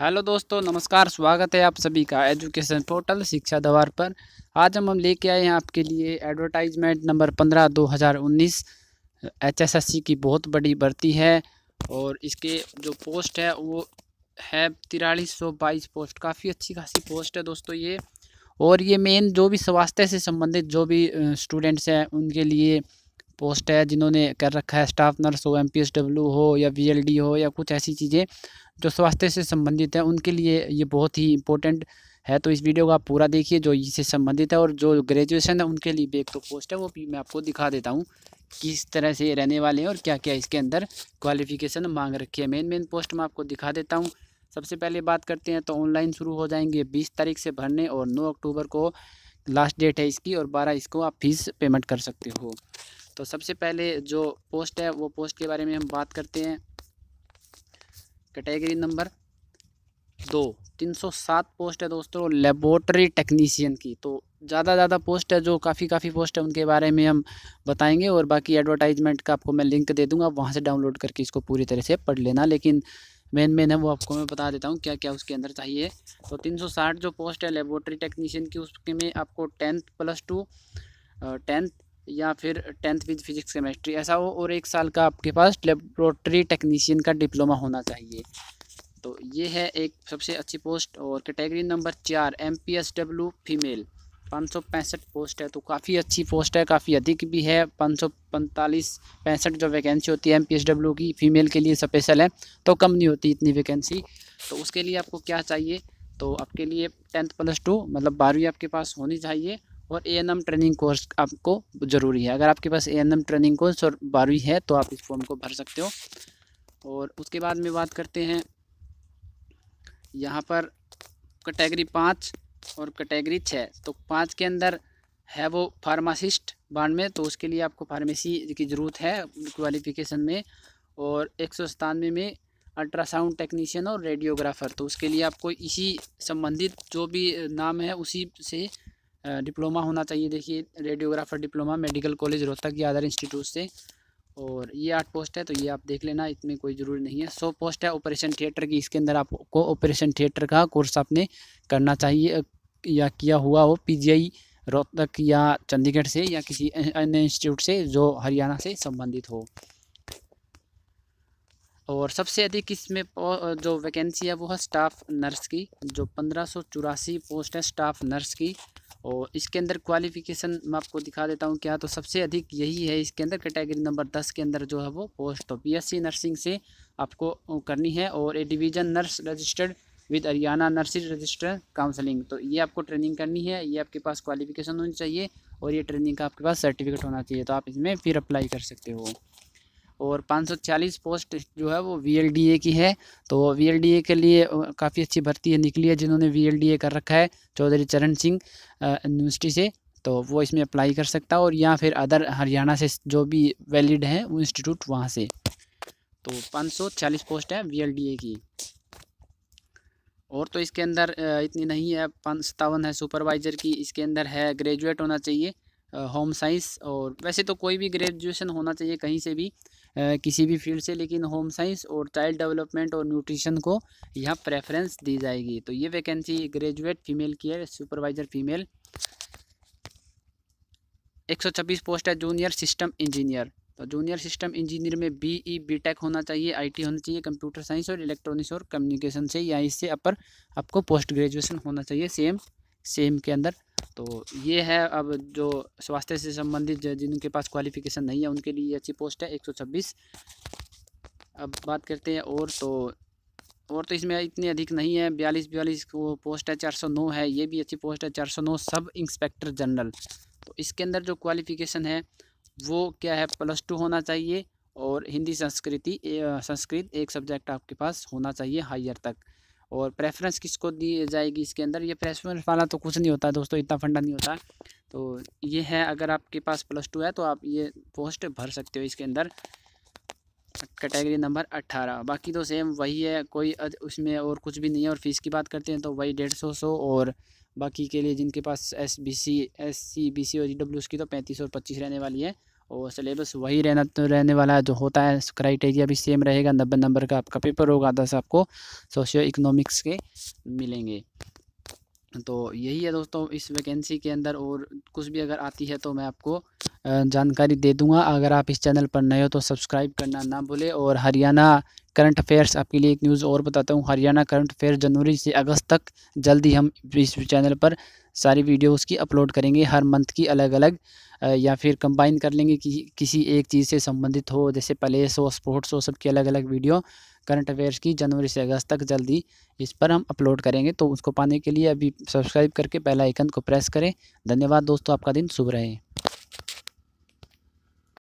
hello दोस्तों नमस्कार स्वागत है आप सभी का एजुकेशन पोर्टल शिक्षा दवार पर आज हम हम लेके आए हैं आपके लिए एडवर्टाइजमेंट नंबर पंद्रह दो हज़ार उन्नीस एचएसएससी की बहुत बड़ी भर्ती है और इसके जो पोस्ट है वो है तिरालीस सौ बाईस पोस्ट काफ़ी अच्छी खासी पोस्ट है दोस्तों ये और ये मेन जो भी स्वास्थ्य से संबंधित जो भी स्टूडेंट्स हैं उनके लिए पोस्ट है जिन्होंने कर रखा है स्टाफ नर्स हो एम हो या वी हो या कुछ ऐसी चीज़ें जो स्वास्थ्य से संबंधित है उनके लिए ये बहुत ही इंपॉर्टेंट है तो इस वीडियो को आप पूरा देखिए जो इससे संबंधित है और जो ग्रेजुएशन है उनके लिए भी एक तो पोस्ट है वो भी मैं आपको दिखा देता हूँ किस तरह से रहने वाले हैं और क्या क्या इसके अंदर क्वालिफिकेशन मांग रखी है मेन मेन पोस्ट मैं आपको दिखा देता हूँ सबसे पहले बात करते हैं तो ऑनलाइन शुरू हो जाएंगे बीस तारीख से भरने और नौ अक्टूबर को लास्ट डेट है इसकी और बारह इसको आप फीस पेमेंट कर सकते हो तो सबसे पहले जो पोस्ट है वो पोस्ट के बारे में हम बात करते हैं कैटेगरी नंबर दो तीन सौ सात पोस्ट है दोस्तों लेबोरेटरी टेक्नीशियन की तो ज़्यादा ज़्यादा पोस्ट है जो काफ़ी काफ़ी पोस्ट है उनके बारे में हम बताएंगे और बाकी एडवर्टाइजमेंट का आपको मैं लिंक दे दूंगा वहाँ से डाउनलोड करके इसको पूरी तरह से पढ़ लेना लेकिन मेन मेन है वो आपको मैं बता देता हूँ क्या क्या उसके अंदर चाहिए तो 360 जो पोस्ट है लेबोरेटरी टेक्नीशियन की उसके में आपको टेंथ प्लस टू टेंथ या फिर टेंथ विद फिजिक्स केमिस्ट्री ऐसा हो और एक साल का आपके पास लेबोरेटरी टेक्नीशियन का डिप्लोमा होना चाहिए तो ये है एक सबसे अच्छी पोस्ट और कैटेगरी नंबर चार M P S W female पाँच सौ पैंसठ पोस्ट है तो काफ़ी अच्छी पोस्ट है काफ़ी अधिक भी है पाँच सौ पैंतालीस पैंसठ जो वैकेंसी होती है एम पी एस डब्ल्यू की फ़ीमेल के लिए स्पेशल है तो कम नहीं होती इतनी वैकेंसी तो उसके लिए आपको क्या चाहिए तो आपके लिए टेंथ प्लस टू मतलब बारहवीं आपके पास होनी चाहिए और A N M training course आपको ज़रूरी है अगर आपके पास A N M training course और बारहवीं है तो आप इस फॉर्म को भर सकते हो और उसके बाद में बात करते हैं यहाँ पर कैटेगरी पाँच और कैटेगरी छः तो पाँच के अंदर है वो फार्मासिस्ट बांड में तो उसके लिए आपको फार्मेसी की ज़रूरत है क्वालिफिकेशन में और एक सौ सतानवे में अल्ट्रासाउंड टेक्नीशियन और रेडियोग्राफर तो उसके लिए आपको इसी संबंधित जो भी नाम है उसी से डिप्लोमा होना चाहिए देखिए radiographer diploma medical college Rohtak या अदर इंस्टीट्यूट से और ये आठ पोस्ट है तो ये आप देख लेना इसमें कोई ज़रूरी नहीं है सौ पोस्ट है ऑपरेशन थिएटर की इसके अंदर आपको ऑपरेशन थिएटर का कोर्स आपने करना चाहिए या किया हुआ हो आई रोहतक या चंडीगढ़ से या किसी अन्य इंस्टीट्यूट से जो हरियाणा से संबंधित हो और सबसे अधिक इसमें जो वैकेंसी है वो है स्टाफ नर्स की जो पंद्रह सौ चौरासी पोस्ट है स्टाफ नर्स की और इसके अंदर क्वालिफ़िकेशन मैं आपको दिखा देता हूँ क्या हाँ, तो सबसे अधिक यही है इसके अंदर कैटेगरी नंबर दस के अंदर जो है वो पोस्ट तो बी नर्सिंग से आपको करनी है और A division nurse registered with Haryana nursing register counselling तो ये आपको ट्रेनिंग करनी है ये आपके पास क्वालिफिकेशन होनी चाहिए और ये ट्रेनिंग का आपके पास सर्टिफिकेट होना चाहिए तो आप इसमें फिर अप्लाई कर सकते हो और 540 पोस्ट जो है वो वी की है तो वी के लिए काफ़ी अच्छी भर्ती है निकली है जिन्होंने वी कर रखा है चौधरी चरण सिंह यूनिवर्सिटी से तो वो इसमें अप्लाई कर सकता है और या फिर अदर हरियाणा से जो भी वैलिड है वो इंस्टीट्यूट वहाँ से तो 540 पोस्ट है वी की और तो इसके अंदर इतनी नहीं है पाँच सतावन है सुपरवाइज़र की इसके अंदर है ग्रेजुएट होना चाहिए होम साइंस और वैसे तो कोई भी ग्रेजुएशन होना चाहिए कहीं से भी किसी भी फील्ड से लेकिन होम साइंस और चाइल्ड डेवलपमेंट और न्यूट्रिशन को यहाँ प्रेफरेंस दी जाएगी तो ये वैकेंसी ग्रेजुएट फीमेल की है सुपरवाइज़र फीमेल 126 पोस्ट है जूनियर सिस्टम इंजीनियर तो जूनियर सिस्टम इंजीनियर में बी ई बी टेक होना चाहिए आईटी होना चाहिए कंप्यूटर साइंस और इलेक्ट्रॉनिक्स और कम्युनिकेशन से या इससे अपर आपको पोस्ट ग्रेजुएशन होना चाहिए सेम सेम के अंदर तो ये है अब जो स्वास्थ्य से संबंधित जिनके पास क्वालिफिकेशन नहीं है उनके लिए अच्छी पोस्ट है एक अब बात करते हैं और तो और तो इसमें इतने अधिक नहीं है बयालीस बयालीस वो पोस्ट है चार सौ नौ है ये भी अच्छी पोस्ट है चार सौ नौ सब इंस्पेक्टर जनरल तो इसके अंदर जो क्वालिफिकेशन है वो क्या है प्लस टू होना चाहिए और हिंदी संस्कृति संस्कृत एक सब्जेक्ट आपके पास होना चाहिए हायर तक और प्रेफरेंस किसको दी जाएगी इसके अंदर ये प्रेफरेंस वाला तो कुछ नहीं होता दोस्तों इतना फंडा नहीं होता तो ये है अगर आपके पास प्लस टू है तो आप ये पोस्ट भर सकते हो इसके अंदर कैटेगरी नंबर अट्ठारह बाकी तो सेम वही है कोई उसमें और कुछ भी नहीं है और फीस की बात करते हैं तो वही डेढ़ सौ सौ और बाकी के लिए जिनके पास S B C S C B C और जी e डब्ल्यू उसकी तो पैंतीस और पच्चीस रहने वाली है और सिलेबस वही रहना तो रहने वाला है जो होता है क्राइटेरिया भी सेम रहेगा नब्बे नंबर का आपका पेपर होगा दस आपको सोशियो इकोनॉमिक्स के मिलेंगे तो यही है दोस्तों इस वैकेंसी के अंदर और कुछ भी अगर आती है तो मैं आपको जानकारी दे दूंगा अगर आप इस चैनल पर नए हो तो सब्सक्राइब करना ना भूलें और हरियाणा करंट अफेयर्स आपके लिए एक न्यूज़ और बताता हूँ हरियाणा करंट अफेयर जनवरी से अगस्त तक जल्दी हम इस चैनल पर सारी वीडियोस की अपलोड करेंगे हर मंथ की अलग अलग या फिर कंबाइन कर लेंगे कि किसी एक चीज़ से संबंधित हो जैसे प्लेस हो स्पोर्ट्स हो सबकी अलग अलग वीडियो करंट अफेयर्स की जनवरी से अगस्त तक जल्दी इस पर हम अपलोड करेंगे तो उसको पाने के लिए अभी सब्सक्राइब करके पहला आइकन को प्रेस करें धन्यवाद दोस्तों आपका दिन शुभ रहे